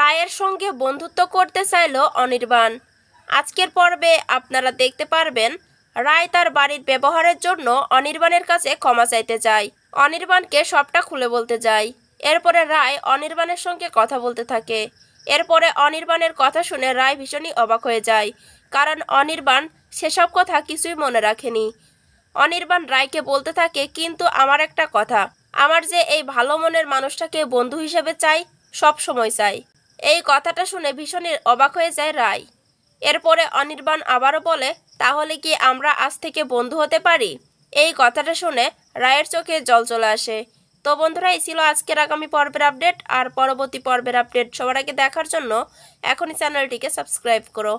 রায়ের সঙ্গে বন্ধুত্ব করতে চাইল অনির্বাণ আজকের পর্বে আপনারা দেখতে পারবেন রায় তার বাড়ির ব্যবহারের জন্য অনির্বাণের কাছে ক্ষমা চাইতে যায় অনির্বাণকে সবটা খুলে বলতে যায় এরপরে রায় অনির্বাণের সঙ্গে কথা বলতে থাকে এরপরে অনির্বাণের কথা শুনে রায় ভীষণই অবাক হয়ে যায় কারণ অনির্বাণ সেসব কথা কিছুই মনে রাখেনি অনির্বাণ রায়কে বলতে থাকে কিন্তু আমার একটা কথা আমার যে এই ভালো মনের মানুষটাকে বন্ধু হিসেবে চাই সব সময় চাই এই কথাটা শুনে ভীষণই অবাক হয়ে যায় রায় এরপরে অনির্বাণ আবারও বলে তাহলে কি আমরা আজ থেকে বন্ধু হতে পারি এই কথাটা শুনে রায়ের চোখে জল চলে আসে তো বন্ধুরা এই ছিল আজকের আগামী পর্বের আপডেট আর পরবর্তী পর্বের আপডেট সবার আগে দেখার জন্য এখনই চ্যানেলটিকে সাবস্ক্রাইব করো